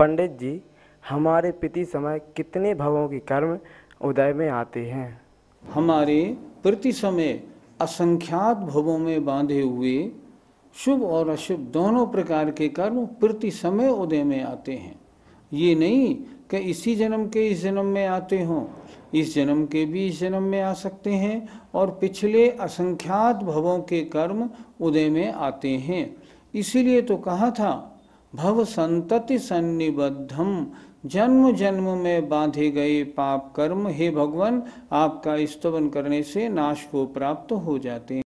पंडित जी हमारे प्रति समय कितने भवों के कर्म उदय में आते हैं हमारे प्रति समय असंख्यात भवों में बांधे हुए शुभ और अशुभ दोनों प्रकार के कर्म प्रति समय उदय में आते हैं ये नहीं कि इसी जन्म के इस जन्म में आते हों इस जन्म के भी इस जन्म में आ सकते हैं और पिछले असंख्यात भवों के कर्म उदय में आते हैं इसीलिए तो कहा था भव संतति सन्निबद्धम जन्म जन्म में बांधे गए पाप कर्म हे भगवान आपका स्तवन करने से नाश को प्राप्त हो जाते हैं